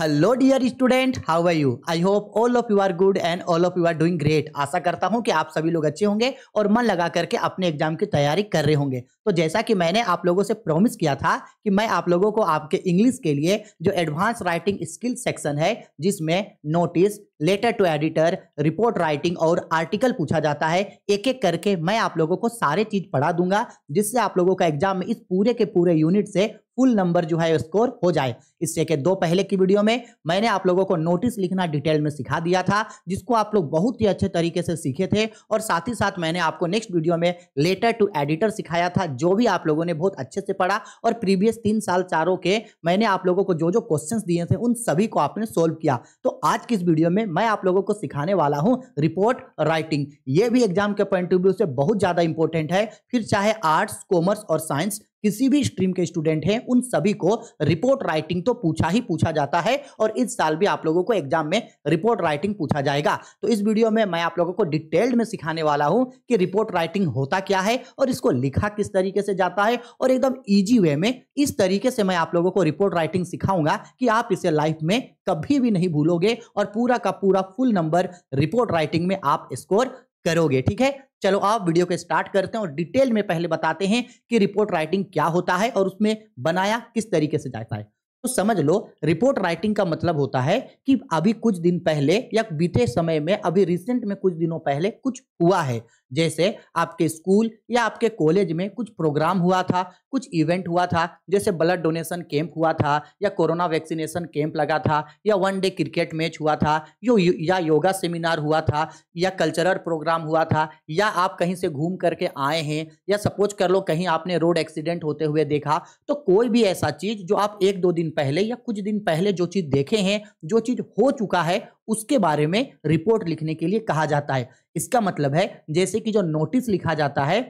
Hello dear student how are you I hope all of you are good and all of you are doing great आशा करता हूं कि आप सभी लोग अच्छे होंगे और मन लगा करके अपने एग्जाम की तैयारी कर रहे होंगे तो जैसा कि मैंने आप लोगों से प्रॉमिस किया था कि मैं आप लोगों को आपके इंग्लिश के लिए जो एडवांस राइटिंग स्किल सेक्शन है जिसमें notice letter to editor report writing और आर्टिकल पूछा जाता है एक एक करके मैं आप लोगों को सारे चीज पढ़ा दूंगा जिससे आप लोगों का एग्जाम में इस पूरे के पूरे यूनिट से कुल नंबर जो है स्कोर हो जाए इससे के दो पहले की वीडियो में मैंने आप लोगों को नोटिस लिखना डिटेल में सिखा दिया था जिसको आप लोग बहुत ही अच्छे तरीके से सीखे थे और साथ ही साथ मैंने आपको नेक्स्ट वीडियो में लेटर टू एडिटर सिखाया था जो भी आप लोगों ने बहुत अच्छे से पढ़ा और प्रीवियस तीन साल चारों के मैंने आप लोगों को जो जो क्वेश्चन दिए थे उन सभी को आपने सोल्व किया तो आज की इस वीडियो में मैं आप लोगों को सिखाने वाला हूँ रिपोर्ट राइटिंग ये भी एग्जाम के पॉइंट ऑफ व्यू से बहुत ज़्यादा इंपॉर्टेंट है फिर चाहे आर्ट्स कॉमर्स और साइंस किसी भी स्ट्रीम के स्टूडेंट हैं उन सभी को रिपोर्ट राइटिंग तो पूछा ही पूछा जाता है और इस साल भी आप लोगों को एग्जाम में रिपोर्ट राइटिंग पूछा जाएगा तो इस वीडियो में मैं आप लोगों को डिटेल्ड में सिखाने वाला हूं कि रिपोर्ट राइटिंग होता क्या है और इसको लिखा किस तरीके से जाता है और एकदम ईजी वे में इस तरीके से मैं आप लोगों को रिपोर्ट राइटिंग सिखाऊंगा कि आप इसे लाइफ में कभी भी नहीं भूलोगे और पूरा का पूरा फुल नंबर रिपोर्ट राइटिंग में आप स्कोर करोगे ठीक है चलो आप वीडियो को स्टार्ट करते हैं और डिटेल में पहले बताते हैं कि रिपोर्ट राइटिंग क्या होता है और उसमें बनाया किस तरीके से जाता है तो समझ लो रिपोर्ट राइटिंग का मतलब होता है कि अभी कुछ दिन पहले या बीते समय में अभी रिसेंट में कुछ दिनों पहले कुछ हुआ है जैसे आपके स्कूल या आपके कॉलेज में कुछ प्रोग्राम हुआ था कुछ इवेंट हुआ था जैसे ब्लड डोनेशन कैंप हुआ था या कोरोना वैक्सीनेशन कैंप लगा था या वन डे क्रिकेट मैच हुआ था यो, या योगा सेमिनार हुआ था या कल्चरल प्रोग्राम हुआ था या आप कहीं से घूम करके आए हैं या सपोज कर लो कहीं आपने रोड एक्सीडेंट होते हुए देखा तो कोई भी ऐसा चीज़ जो आप एक दो दिन पहले या कुछ दिन पहले जो चीज़ देखे हैं जो चीज़ हो चुका है उसके बारे में रिपोर्ट लिखने के लिए कहा जाता है इसका मतलब है जैसे कि जो नोटिस लिखा जाता है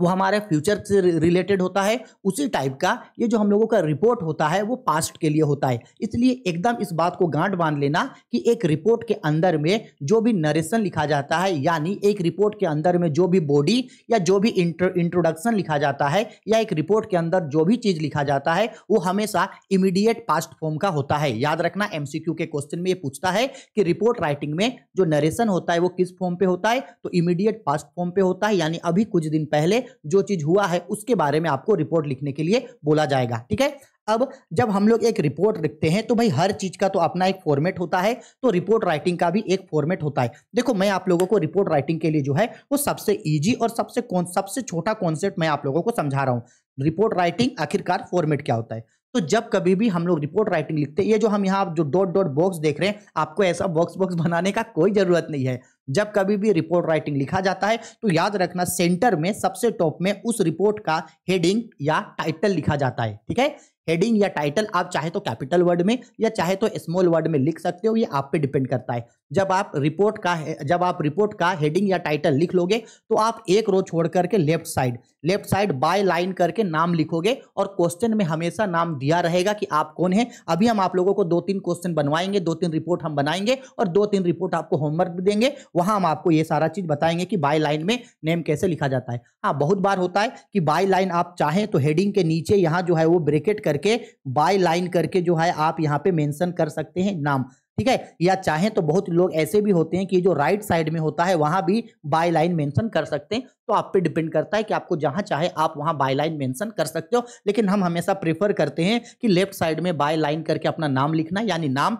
वो हमारे फ्यूचर से रिलेटेड होता है उसी टाइप का ये जो हम लोगों का रिपोर्ट होता है वो पास्ट के लिए होता है इसलिए एकदम इस बात को गांठ बांध लेना कि एक रिपोर्ट के अंदर में जो भी नरेशन लिखा जाता है यानी एक रिपोर्ट के अंदर में जो भी बॉडी या जो भी इंट्रोडक्शन लिखा जाता है या एक रिपोर्ट के अंदर जो भी चीज़ लिखा जाता है वो हमेशा इमीडिएट पास्ट फॉर्म का होता है याद रखना एम के क्वेश्चन में ये पूछता है कि रिपोर्ट राइटिंग में जो नरेशन होता है वो किस फॉर्म पर होता है तो इमीडिएट पास्ट फॉर्म पर होता है यानी अभी कुछ दिन पहले जो चीज हुआ है उसके बारे में आपको रिपोर्ट लिखने के लिए बोला जाएगा ठीक है अब जब हम लोग एक रिपोर्ट लिखते हैं तो भाई हर चीज का तो अपना एक फॉर्मेट होता है तो रिपोर्ट राइटिंग का भी एक फॉर्मेट होता है देखो मैं आप लोगों को रिपोर्ट राइटिंग के लिए जो है वो सबसे इजी और सबसे कौन सबसे छोटा कॉन्सेप्ट मैं आप लोगों को समझा रहा हूँ रिपोर्ट राइटिंग आखिरकार फॉर्मेट क्या होता है तो जब कभी भी हम लोग रिपोर्ट राइटिंग लिखते हैं ये जो हम यहाँ जो डॉट डॉट बॉक्स देख रहे हैं आपको ऐसा बॉक्स बॉक्स बनाने का कोई जरूरत नहीं है जब कभी भी रिपोर्ट राइटिंग लिखा जाता है तो याद रखना सेंटर में सबसे टॉप में उस रिपोर्ट का हेडिंग या टाइटल लिखा जाता है ठीक है हेडिंग या टाइटल आप चाहे तो कैपिटल वर्ड में या चाहे तो स्मॉल वर्ड में लिख सकते हो ये आप पे डिपेंड करता है जब आप रिपोर्ट का जब आप रिपोर्ट का हेडिंग या टाइटल लिख लोगे तो आप एक रो छोड़ करके left side left side by line करके नाम लिखोगे और क्वेश्चन में हमेशा नाम दिया रहेगा कि आप कौन है अभी हम आप लोगों को दो तीन क्वेश्चन बनवाएंगे दो तीन रिपोर्ट हम बनाएंगे और दो तीन रिपोर्ट आपको होमवर्क भी देंगे वहाँ हम आपको ये सारा चीज़ बताएंगे कि बाय लाइन में नेम कैसे लिखा जाता है हाँ बहुत बार होता है कि बाय लाइन आप चाहें तो हेडिंग के नीचे यहाँ जो है वो ब्रेकेट करके बाय लाइन करके जो है आप यहाँ पे मैंशन कर सकते हैं नाम ठीक है या चाहें तो बहुत लोग ऐसे भी होते हैं कि जो राइट साइड में होता है वहां भी बाय लाइन मेंशन कर सकते हैं तो आप पे डिपेंड करता है कि आपको जहां चाहे आप वहां बाय लाइन मेंशन कर सकते हो लेकिन हम हमेशा प्रेफर करते हैं कि लेफ्ट साइड में बाय लाइन करके अपना नाम लिखना यानी नाम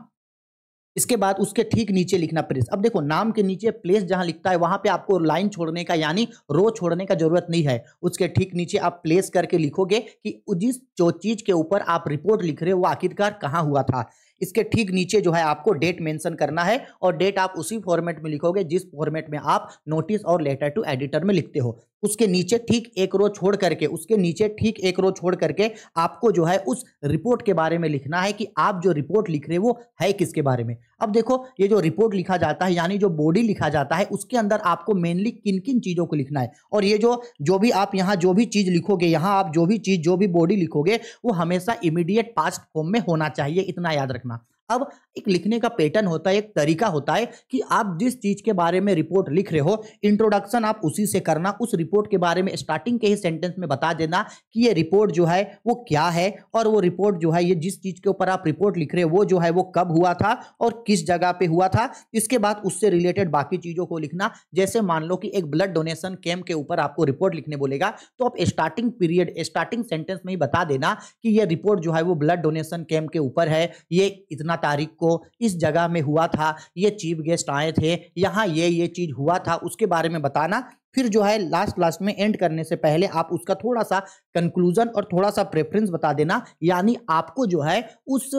इसके बाद उसके ठीक नीचे लिखना प्लेस अब देखो नाम के नीचे प्लेस जहां लिखता है वहां पे आपको लाइन छोड़ने का यानी रो छोड़ने का जरूरत नहीं है उसके ठीक नीचे आप प्लेस करके लिखोगे कि जिस जो चीज के ऊपर आप रिपोर्ट लिख रहे हो वो आखिरकार कहाँ हुआ था इसके ठीक नीचे जो है आपको डेट मेंशन करना है और डेट आप उसी फॉर्मेट में लिखोगे जिस फॉर्मेट में आप नोटिस और लेटर टू एडिटर में लिखते हो उसके नीचे ठीक एक रो छोड़ करके उसके नीचे ठीक एक रो छोड़ करके आपको जो है उस रिपोर्ट के बारे में लिखना है कि आप जो रिपोर्ट लिख रहे हो वो है किसके बारे में अब देखो ये जो रिपोर्ट लिखा जाता है यानी जो बॉडी लिखा जाता है उसके अंदर आपको मेनली किन किन चीज़ों को लिखना है और ये जो जो भी आप यहाँ जो भी चीज़ लिखोगे यहाँ आप जो भी चीज़ जो भी बॉडी लिखोगे वो हमेशा इमीडिएट पास्ट फॉर्म में होना चाहिए इतना याद रखना अब एक लिखने का पैटर्न होता है एक तरीका होता है कि आप जिस चीज के बारे में रिपोर्ट लिख रहे हो इंट्रोडक्शन आप उसी से करना उस रिपोर्ट के बारे में स्टार्टिंग के ही सेंटेंस में बता देना कि ये रिपोर्ट जो है वो क्या है और वो रिपोर्ट जो है ये जिस चीज के ऊपर आप रिपोर्ट लिख रहे हो वो जो है वो कब हुआ था और किस जगह पे हुआ था इसके बाद उससे रिलेटेड बाकी चीजों को लिखना जैसे मान लो कि एक ब्लड डोनेशन कैंप के ऊपर आपको रिपोर्ट लिखने बोलेगा तो आप स्टार्टिंग पीरियड स्टार्टिंग सेंटेंस में ही बता देना कि यह रिपोर्ट जो है वो ब्लड डोनेशन कैंप के ऊपर है ये इतना इतना तारीख को इस जगह में हुआ था ये चीफ गेस्ट आए थे यहाँ ये ये चीज़ हुआ था उसके बारे में बताना फिर जो है लास्ट लास्ट में एंड करने से पहले आप उसका थोड़ा सा कंक्लूजन और थोड़ा सा प्रेफरेंस बता देना यानी आपको जो है उस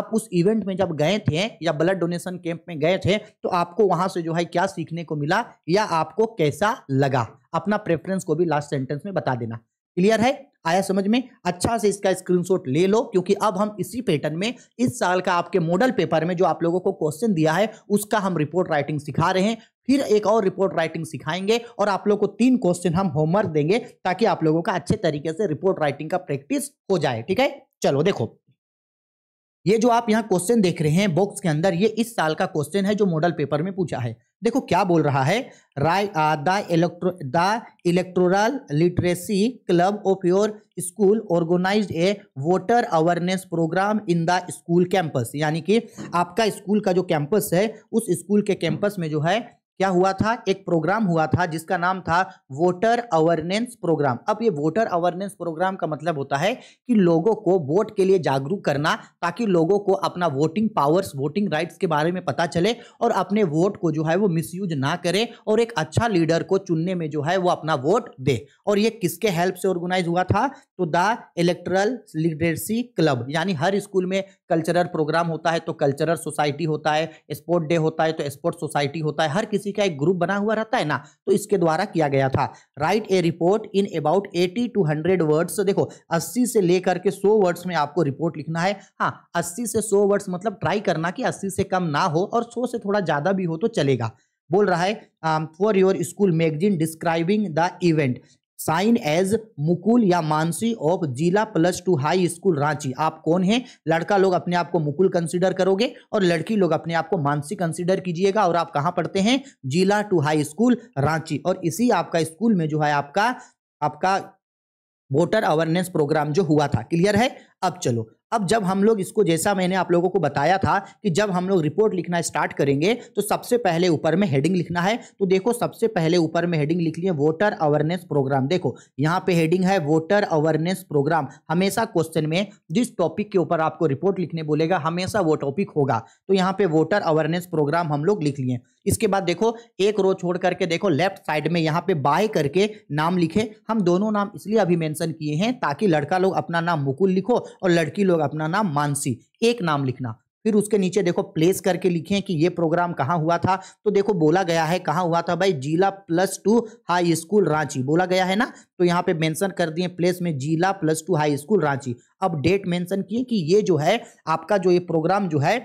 आप उस इवेंट में जब गए थे या ब्लड डोनेशन कैंप में गए थे तो आपको वहां से जो है क्या सीखने को मिला या आपको कैसा लगा अपना प्रेफरेंस को भी लास्ट सेंटेंस में बता देना क्लियर है आया समझ में अच्छा से इसका स्क्रीनशॉट ले लो क्योंकि अब हम इसी पैटर्न में इस साल का आपके मॉडल पेपर में जो आप लोगों को क्वेश्चन दिया है उसका हम रिपोर्ट राइटिंग सिखा रहे हैं फिर एक और रिपोर्ट राइटिंग सिखाएंगे और आप लोग को तीन क्वेश्चन हम होमवर्क देंगे ताकि आप लोगों का अच्छे तरीके से रिपोर्ट राइटिंग का प्रैक्टिस हो जाए ठीक है चलो देखो ये जो आप यहाँ क्वेश्चन देख रहे हैं बॉक्स के अंदर ये इस साल का क्वेश्चन है जो मॉडल पेपर में पूछा है देखो क्या बोल रहा है राय the electro the electoral literacy club of your school organise a voter awareness programme in the school campus यानी कि आपका स्कूल का जो कैंपस है उस स्कूल के कैंपस में जो है क्या हुआ था एक प्रोग्राम हुआ था जिसका नाम था वोटर अवेयरनेस प्रोग्राम अब ये वोटर अवेयरनेस प्रोग्राम का मतलब होता है कि लोगों को वोट के लिए जागरूक करना ताकि लोगों को अपना वोटिंग पावर्स वोटिंग राइट्स के बारे में पता चले और अपने वोट को जो है वो मिसयूज ना करें और एक अच्छा लीडर को चुनने में जो है वो अपना वोट दे और ये किसके हेल्प से ऑर्गेनाइज हुआ था तो द इलेक्ट्रल लिटरेसी क्लब यानी हर स्कूल में कल्चरल प्रोग्राम होता है तो कल्चरल सोसाइटी होता है स्पोर्ट डे होता है तो स्पोर्ट सोसाइटी होता है हर किसी एजेंसी का एक ग्रुप बना हुआ रहता है ना तो इसके द्वारा किया गया था write a report in about eighty to hundred words देखो अस्सी से लेकर के सौ वर्ड्स में आपको रिपोर्ट लिखना है हाँ अस्सी से सौ वर्ड्स मतलब ट्राई करना कि अस्सी से कम ना हो और सौ से थोड़ा ज़्यादा भी हो तो चलेगा बोल रहा है for your school magazine describing the event sign as Mukul या Mansi of Zila plus two high school Ranchi आप कौन हैं लड़का लोग अपने आप को मुकुल कंसिडर करोगे और लड़की लोग अपने आप को मानसी कंसिडर कीजिएगा और आप कहाँ पढ़ते हैं जिला टू हाई स्कूल रांची और इसी आपका स्कूल में जो है आपका आपका वोटर अवेयरनेस प्रोग्राम जो हुआ था क्लियर है अब चलो अब जब हम लोग इसको जैसा मैंने आप लोगों को बताया था कि जब हम लोग रिपोर्ट लिखना स्टार्ट करेंगे तो सबसे पहले ऊपर में हेडिंग लिखना है तो देखो सबसे पहले ऊपर में हेडिंग लिख लिया वोटर अवेयरनेस प्रोग्राम देखो यहाँ पे हेडिंग है वोटर अवेयरनेस प्रोग्राम हमेशा क्वेश्चन में जिस टॉपिक के ऊपर आपको रिपोर्ट लिखने बोलेगा हमेशा वो टॉपिक होगा तो यहाँ पे वोटर अवेयरनेस प्रोग्राम हम लोग लिख लिए इसके बाद देखो एक रो छोड़ करके देखो लेफ्ट साइड में यहाँ पे बाय करके नाम लिखे हम दोनों नाम इसलिए अभी मैंशन किए हैं ताकि लड़का लोग अपना नाम मुकुल लिखो और लड़की लोग लोग अपना नाम मानसी एक नाम लिखना फिर उसके नीचे देखो प्लेस करके लिखें कि ये प्रोग्राम कहाँ हुआ था तो देखो बोला गया है कहाँ हुआ था भाई Zila plus two high school Ranchi बोला गया है ना तो यहाँ पे मेंशन कर दिए प्लेस में Zila plus two high school Ranchi अब डेट मेंशन किए कि ये जो है आपका जो ये प्रोग्राम जो है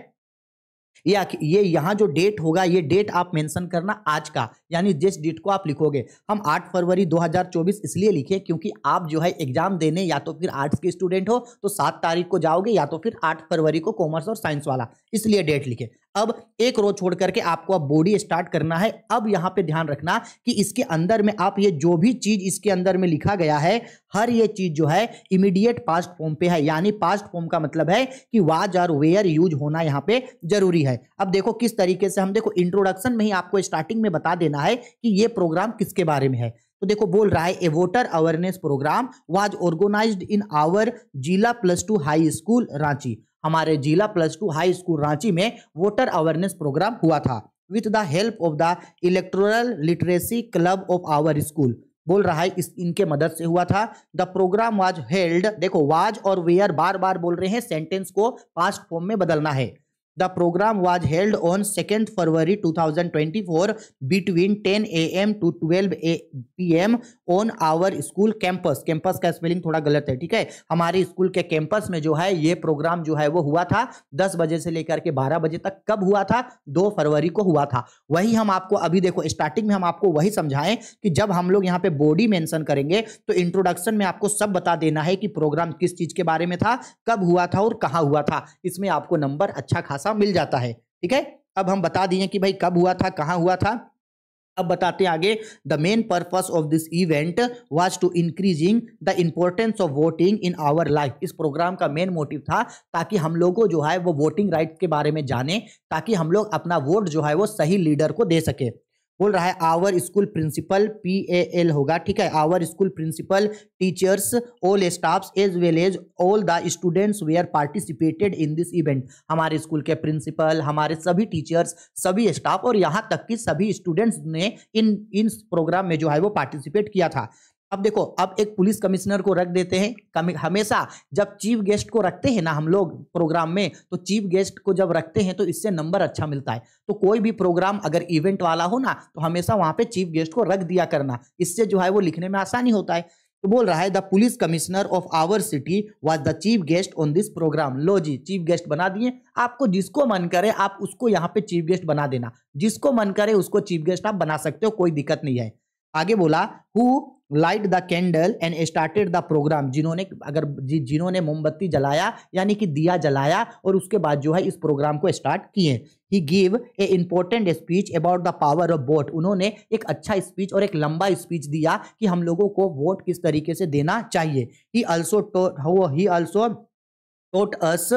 या ये यहाँ जो डेट होगा ये डेट आप मेंशन करना आज का यानी जिस डेट को आप लिखोगे हम 8 फरवरी 2024 इसलिए लिखे क्योंकि आप जो है एग्जाम देने या तो फिर आर्ट्स के स्टूडेंट हो तो सात तारीख को जाओगे या तो फिर आठ फरवरी को कॉमर्स और साइंस वाला इसलिए डेट लिखे अब एक रो छोड़ करके आपको अब बॉडी स्टार्ट करना है अब यहां पे ध्यान रखना कि इसके अंदर में आप ये जो भी चीज इसके अंदर में लिखा गया है हर ये चीज जो है इमीडिएट पास्ट फॉर्म पे है यानी पास्ट फॉर्म का मतलब है कि वाज और वेयर यूज होना यहाँ पे जरूरी है अब देखो किस तरीके से हम देखो इंट्रोडक्शन में ही आपको स्टार्टिंग में बता देना है कि ये प्रोग्राम किसके बारे में है तो देखो बोल रहा है a voter awareness programme was organised in our Zila plus two high school Ranchi हमारे Zila plus two high school Ranchi में वोटर अवेयरनेस प्रोग्राम हुआ था with the help of the electoral literacy club of our school बोल रहा है इस इनके मदद से हुआ था द प्रोग्राम वाज हेल्ड देखो वाज और वेयर बार बार बोल रहे हैं सेंटेंस को पास्ट फॉर्म में बदलना है The program was held on 2nd February 2024 between 10 a.m. to 12 p.m. on our school campus. Campus का स्पेलिंग थोड़ा गलत है ठीक है हमारे स्कूल के कैंपस में जो है ये प्रोग्राम जो है वो हुआ था 10 बजे से लेकर के 12 बजे तक कब हुआ था 2 फरवरी को हुआ था वही हम आपको अभी देखो स्टार्टिंग में हम आपको वही समझाएं कि जब हम लोग यहाँ पे बॉडी मेंशन करेंगे तो इंट्रोडक्शन में आपको सब बता देना है कि प्रोग्राम किस चीज के बारे में था कब हुआ था और कहाँ हुआ था इसमें आपको नंबर अच्छा खासा सा मिल जाता है ठीक है अब हम बता दिए कि भाई कब हुआ था कहाँ हुआ था अब बताते हैं आगे the main purpose of this event was to increasing the importance of voting in our life इस प्रोग्राम का मेन मोटिव था ताकि हम लोगों जो है वो वोटिंग राइट के बारे में जाने ताकि हम लोग अपना वोट जो है वो सही लीडर को दे सके बोल रहा है our school principal P A L होगा ठीक है our school principal teachers all staff as well as all the students we are participated in this event हमारे स्कूल के प्रिंसिपल हमारे सभी टीचर्स सभी स्टाफ और यहाँ तक कि सभी स्टूडेंट्स ने इन इन प्रोग्राम में जो है वो पार्टिसिपेट किया था अब देखो अब एक पुलिस कमिश्नर को रख देते हैं हमेशा जब चीफ गेस्ट को रखते हैं ना हम लोग प्रोग्राम में तो चीफ गेस्ट को जब रखते हैं तो इससे नंबर अच्छा मिलता है तो कोई भी प्रोग्राम अगर इवेंट वाला हो ना तो हमेशा वहां पे चीफ गेस्ट को रख दिया करना इससे जो है वो लिखने में आसानी होता है तो बोल रहा है the police commissioner of our city was the chief guest on this programme लो जी चीफ गेस्ट बना दिए आपको जिसको मन करे आप उसको यहाँ पे चीफ गेस्ट बना देना जिसको मन करे उसको चीफ गेस्ट आप बना सकते हो कोई दिक्कत नहीं है आगे बोला who light the candle and started the programme जिन्होंने अगर जि, जिन्होंने मोमबत्ती जलाया यानी कि दिया जलाया और उसके बाद जो है इस प्रोग्राम को स्टार्ट किए he give a important speech about the power of vote उन्होंने एक अच्छा स्पीच और एक लंबा स्पीच दिया कि हम लोगों को वोट किस तरीके से देना चाहिए he also he also taught us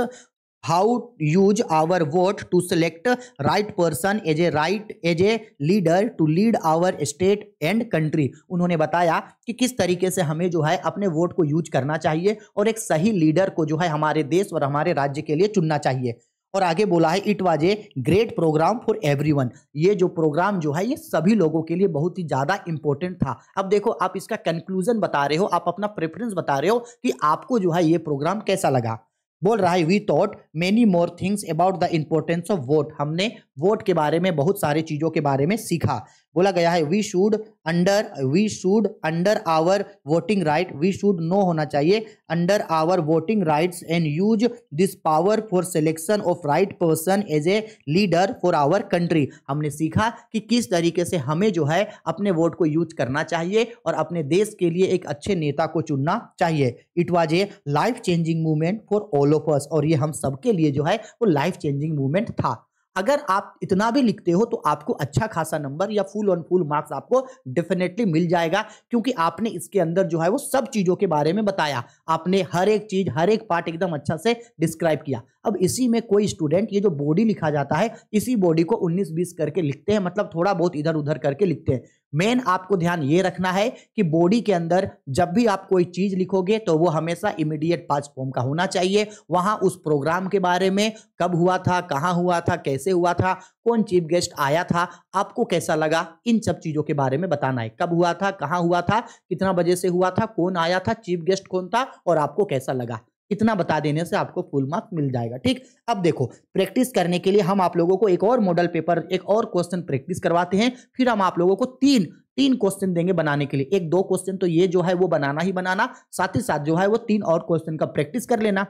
how use our vote to select right person as a right as a leader to lead our state and country उन्होंने बताया कि किस तरीके से हमें जो है अपने वोट को यूज करना चाहिए और एक सही लीडर को जो है हमारे देश और हमारे राज्य के लिए चुनना चाहिए और आगे बोला है it was a great programme for every one ये जो प्रोग्राम जो है ये सभी लोगों के लिए बहुत ही ज़्यादा इंपॉर्टेंट था अब देखो आप इसका कंक्लूजन बता रहे हो आप अपना प्रेफरेंस बता रहे हो कि आपको जो है ये प्रोग्राम कैसा लगा बोल रहा है we thought many more things about the importance of vote हमने वोट के बारे में बहुत सारी चीज़ों के बारे में सीखा बोला गया है we should under we should under our voting right we should know होना चाहिए under our voting rights and use this power for selection of right person as a leader for our country हमने सीखा कि किस तरीके से हमें जो है अपने वोट को यूज करना चाहिए और अपने देश के लिए एक अच्छे नेता को चुनना चाहिए it was a life changing movement for all of us और ये हम सबके लिए जो है वो लाइफ चेंजिंग मूवमेंट था अगर आप इतना भी लिखते हो तो आपको अच्छा खासा नंबर या फुल ऑन फुल मार्क्स आपको डेफिनेटली मिल जाएगा क्योंकि आपने इसके अंदर जो है वो सब चीज़ों के बारे में बताया आपने हर एक चीज़ हर एक पार्ट एकदम अच्छा से डिस्क्राइब किया अब इसी में कोई स्टूडेंट ये जो बॉडी लिखा जाता है इसी बॉडी को उन्नीस बीस करके लिखते हैं मतलब थोड़ा बहुत इधर उधर करके लिखते हैं मेन आपको ध्यान ये रखना है कि बॉडी के अंदर जब भी आप कोई चीज लिखोगे तो वो हमेशा इमीडिएट पास फॉर्म का होना चाहिए वहां उस प्रोग्राम के बारे में कब हुआ था कहाँ हुआ था कैसे हुआ था कौन चीफ गेस्ट आया था आपको कैसा लगा इन सब चीजों के बारे में बताना है कब हुआ था कहाँ हुआ था कितना बजे से हुआ था कौन आया था चीफ गेस्ट कौन था और आपको कैसा लगा इतना बता देने से आपको फुल मार्क्स मिल जाएगा ठीक अब देखो प्रैक्टिस करने के लिए हम आप लोगों को एक और मॉडल पेपर एक और क्वेश्चन प्रैक्टिस करवाते हैं फिर हम आप लोगों को तीन तीन क्वेश्चन देंगे बनाने के लिए एक दो क्वेश्चन तो ये जो है वो बनाना ही बनाना साथ ही साथ जो है वो तीन और क्वेश्चन का प्रैक्टिस कर लेना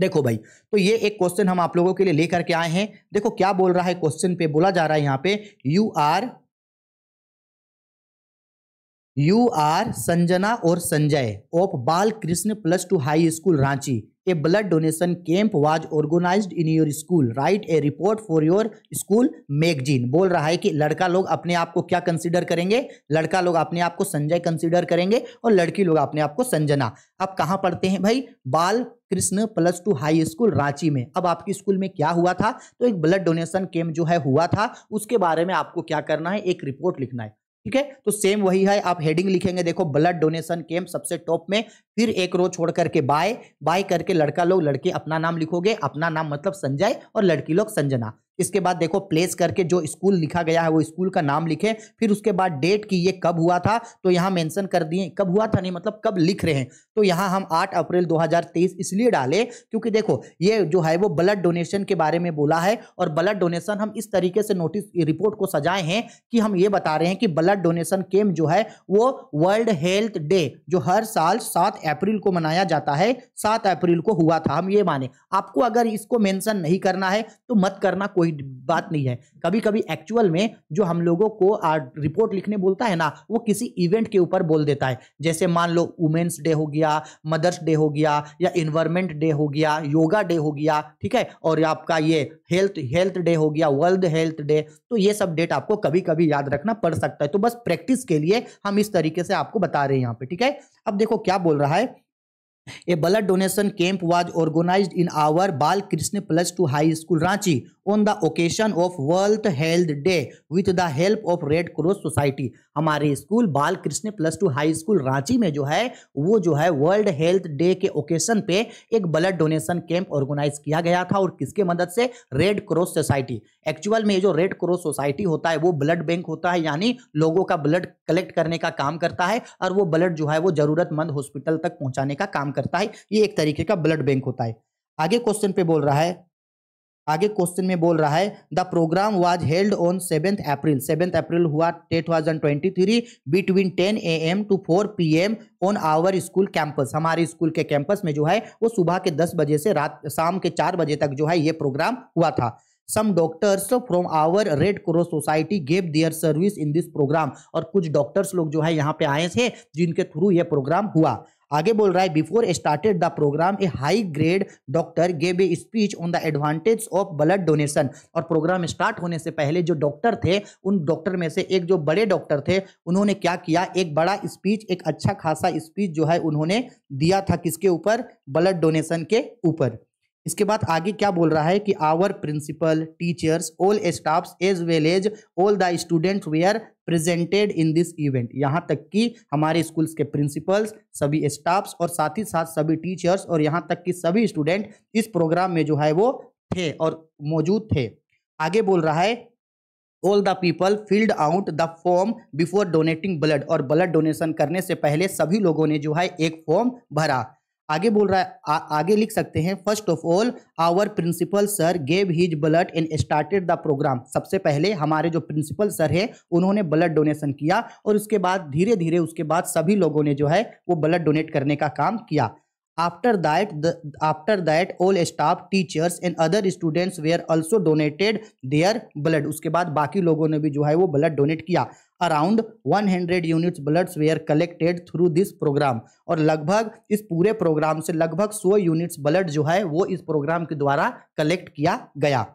देखो भाई तो ये एक क्वेश्चन हम आप लोगों के लिए लेकर के आए हैं देखो क्या बोल रहा है क्वेश्चन पे बोला जा रहा है यहाँ पे you are you are Sanjana और Sanjay of Bal Krishna plus two high school Ranchi a blood donation camp was organised in your school write a report for your school magazine बोल रहा है कि लड़का लोग अपने आप को क्या कंसिडर करेंगे लड़का लोग अपने आप को संजय कंसिडर करेंगे और लड़की लोग अपने आप को संजना अब कहाँ पढ़ते हैं भाई Bal Krishna plus two high school Ranchi में अब आपके स्कूल में क्या हुआ था तो एक ब्लड डोनेशन कैंप जो है हुआ था उसके बारे में आपको क्या करना है एक रिपोर्ट लिखना है ठीक है तो सेम वही है आप हेडिंग लिखेंगे देखो ब्लड डोनेशन कैंप सबसे टॉप में फिर एक रो छोड़ करके बाय बाय करके लड़का लोग लड़के अपना नाम लिखोगे अपना नाम मतलब संजय और लड़की लोग संजना इसके बाद देखो प्लेस करके जो स्कूल लिखा गया है वो स्कूल का नाम लिखें फिर उसके बाद डेट की ये कब हुआ था तो यहाँ मेंशन कर दिए कब हुआ था नहीं मतलब कब लिख रहे हैं तो यहाँ हम 8 अप्रैल 2023 इसलिए डाले क्योंकि देखो ये जो है वो ब्लड डोनेशन के बारे में बोला है और ब्लड डोनेशन हम इस तरीके से नोटिस रिपोर्ट को सजाए हैं कि हम ये बता रहे हैं कि ब्लड डोनेशन कैम्प जो है वो वर्ल्ड हेल्थ डे जो हर साल सात अप्रैल को मनाया जाता है सात अप्रैल को हुआ था हम ये माने आपको अगर इसको मेंशन नहीं करना है तो मत करना कोई बात नहीं है कभी कभी एक्चुअल में जो हम लोगों को रिपोर्ट लिखने बोलता है ना वो किसी इवेंट के ऊपर बोल देता है जैसे मान लो वुमेन्स डे हो गया मदर्स डे हो गया या इन्वायरमेंट डे हो गया योगा डे हो गया ठीक है और आपका ये हेल्थ हेल्थ डे हो गया वर्ल्ड हेल्थ डे तो ये सब डेट आपको कभी कभी याद रखना पड़ सकता है तो बस प्रैक्टिस के लिए हम इस तरीके से आपको बता रहे हैं यहाँ पे ठीक है अब देखो क्या बोल रहा है है blood donation camp was organise in our Bal Krishna plus two high school Ranchi on the occasion of world health day with the help of red cross society हमारे school Bal Krishna plus two high school Ranchi में जो है वो जो है वर्ल्ड हेल्थ डे के occasion पे एक ब्लड डोनेशन कैंप ऑर्गेनाइज किया गया था और किसके मदद से रेड क्रॉस सोसाइटी एक्चुअल में जो रेड क्रॉस सोसाइटी होता है वो ब्लड बैंक होता है यानी लोगों का ब्लड कलेक्ट करने का काम करता है और वो ब्लड जो है वो जरूरतमंद हॉस्पिटल तक पहुंचाने का काम करता है ये एक तरीके का ब्लड बैंक होता है आगे क्वेश्चन पे बोल रहा है आगे क्वेश्चन में बोल रहा है the programme was held on seventh April seventh April हुआ two thousand twenty three between ten A M to four P M on our school campus हमारे स्कूल के कैंपस में जो है वो सुबह के दस बजे से रात शाम के चार बजे तक जो है ये प्रोग्राम हुआ था some doctors from our red cross society gave their service in this programme और कुछ डॉक्टर्स लोग जो है यहाँ पे आए थे जिनके थ्रू ये प्रोग्राम हुआ आगे बोल रहा है before started the programme a high grade doctor gave a speech on the advantage of blood donation और प्रोग्राम स्टार्ट होने से पहले जो डॉक्टर थे उन डॉक्टर में से एक जो बड़े डॉक्टर थे उन्होंने क्या किया एक बड़ा स्पीच एक अच्छा खासा स्पीच जो है उन्होंने दिया था किसके ऊपर ब्लड डोनेशन के ऊपर इसके बाद आगे क्या बोल रहा है कि our principal teachers all staff as well as all the student were presented in this event यहाँ तक कि हमारे स्कूल्स के प्रिंसिपल्स सभी स्टाफ्स और साथ ही साथ सभी टीचर्स और यहाँ तक कि सभी स्टूडेंट इस प्रोग्राम में जो है वो थे और मौजूद थे आगे बोल रहा है all the people filled out the form before donating blood और ब्लड डोनेशन करने से पहले सभी लोगों ने जो है एक फॉर्म भरा आगे बोल रहा है आ, आगे लिख सकते हैं first of all our principal sir gave his blood in started the programme सबसे पहले हमारे जो प्रिंसिपल सर है उन्होंने ब्लड डोनेशन किया और उसके बाद धीरे धीरे उसके बाद सभी लोगों ने जो है वो ब्लड डोनेट करने का काम किया after that after that all staff teachers and other students were also donated their blood उसके बाद बाकी लोगों ने भी जो है वो ब्लड डोनेट किया around 100 units bloods were collected through this programme और लगभग इस पूरे प्रोग्राम से लगभग 100 यूनिट्स ब्लड जो है वो इस प्रोग्राम के द्वारा कलेक्ट किया गया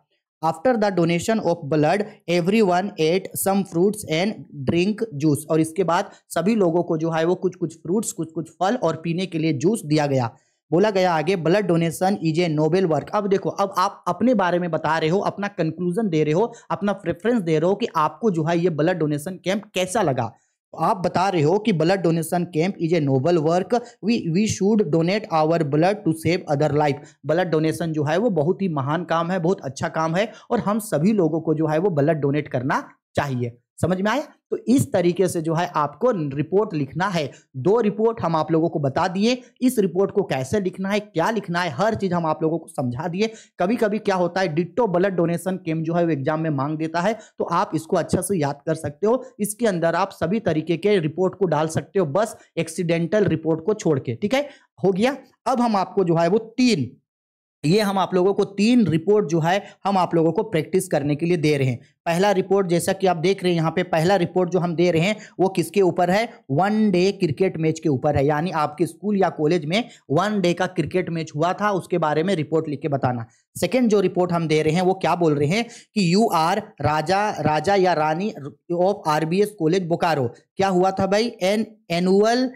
after the donation of blood every one ate some fruits and drink juice और इसके बाद सभी लोगों को जो है वो कुछ कुछ फ्रूट्स कुछ कुछ फल और पीने के लिए जूस दिया गया बोला गया आगे blood donation is a noble work अब देखो अब आप अपने बारे में बता रहे हो अपना कंक्लूजन दे रहे हो अपना प्रेफरेंस दे रहे हो कि आपको जो है ये ब्लड डोनेशन कैंप कैसा लगा आप बता रहे हो कि blood donation camp is a noble work we we should donate our blood to save other life blood donation जो है वो बहुत ही महान काम है बहुत अच्छा काम है और हम सभी लोगों को जो है वो ब्लड डोनेट करना चाहिए समझ में आया तो इस तरीके से जो है आपको रिपोर्ट लिखना है दो रिपोर्ट हम आप लोगों को बता दिए इस रिपोर्ट को कैसे लिखना है क्या लिखना है हर चीज हम आप लोगों को समझा दिए कभी कभी क्या होता है डिट्टो ब्लड डोनेशन केम जो है वो एग्जाम में मांग देता है तो आप इसको अच्छे से याद कर सकते हो इसके अंदर आप सभी तरीके के रिपोर्ट को डाल सकते हो बस एक्सीडेंटल रिपोर्ट को छोड़ के ठीक है हो गया अब हम आपको जो है वो तीन ये हम आप लोगों को तीन रिपोर्ट जो है हम आप लोगों को प्रैक्टिस करने के लिए दे रहे हैं पहला रिपोर्ट जैसा कि आप देख रहे हैं यहाँ पे पहला रिपोर्ट जो हम दे रहे हैं वो किसके ऊपर है वन डे क्रिकेट मैच के ऊपर है यानी आपके स्कूल या कॉलेज में वन डे का क्रिकेट मैच हुआ था उसके बारे में रिपोर्ट लिख के बताना सेकेंड जो रिपोर्ट हम दे रहे हैं वो क्या बोल रहे हैं कि यू आर राजा राजा या Rani of R college Bokaro क्या हुआ था भाई एन एनुअल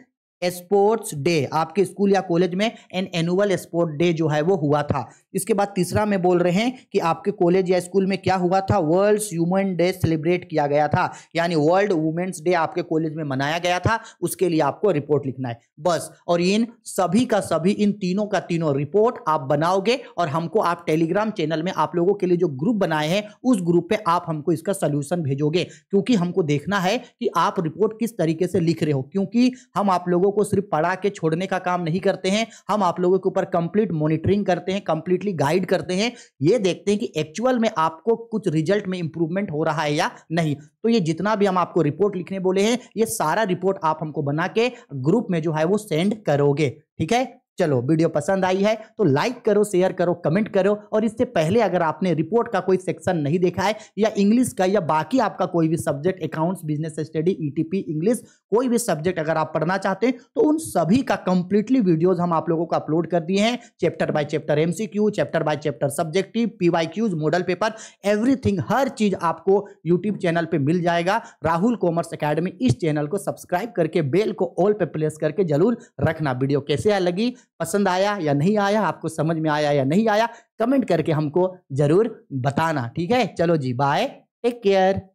स्पोर्ट्स डे आपके स्कूल या कॉलेज में एन एनुअल स्पोर्ट डे जो है वो हुआ था इसके बाद तीसरा में बोल रहे हैं कि आपके कॉलेज या स्कूल में क्या हुआ था वर्ल्ड ह्यूमन डे सेलिब्रेट किया गया था यानी वर्ल्ड वुमेन्स डे आपके कॉलेज में मनाया गया था उसके लिए आपको रिपोर्ट लिखना है बस और इन सभी का सभी इन तीनों का तीनों रिपोर्ट आप बनाओगे और हमको आप टेलीग्राम चैनल में आप लोगों के लिए जो ग्रुप बनाए हैं उस ग्रुप पर आप हमको इसका सोल्यूशन भेजोगे क्योंकि हमको देखना है कि आप रिपोर्ट किस तरीके से लिख रहे हो क्योंकि हम आप लोगों को सिर्फ पढ़ा के छोड़ने का काम नहीं करते हैं हम आप लोगों के ऊपर कंप्लीट मॉनिटरिंग करते हैं कंप्लीटली गाइड करते हैं ये देखते हैं कि एक्चुअल में आपको कुछ रिजल्ट में इंप्रूवमेंट हो रहा है या नहीं तो ये जितना भी हम आपको रिपोर्ट लिखने बोले हैं ये सारा रिपोर्ट आप हमको बना के ग्रुप में जो है वो सेंड करोगे ठीक है चलो वीडियो पसंद आई है तो लाइक करो शेयर करो कमेंट करो और इससे पहले अगर आपने रिपोर्ट का कोई सेक्शन नहीं देखा है या इंग्लिश का या बाकी आपका कोई भी subject accounts business study ETP English कोई भी सब्जेक्ट अगर आप पढ़ना चाहते हैं तो उन सभी का कंप्लीटली वीडियोज हम आप लोगों को अपलोड कर दिए हैं chapter by chapter M chapter by chapter subjective Qs model paper everything हर चीज आपको यूट्यूब चैनल पर मिल जाएगा राहुल कॉमर्स अकेडमी इस चैनल को सब्सक्राइब करके बेल को ऑल पे प्लेस करके जरूर रखना वीडियो कैसे लगी पसंद आया या नहीं आया आपको समझ में आया या नहीं आया कमेंट करके हमको जरूर बताना ठीक है चलो जी बाय टेक केयर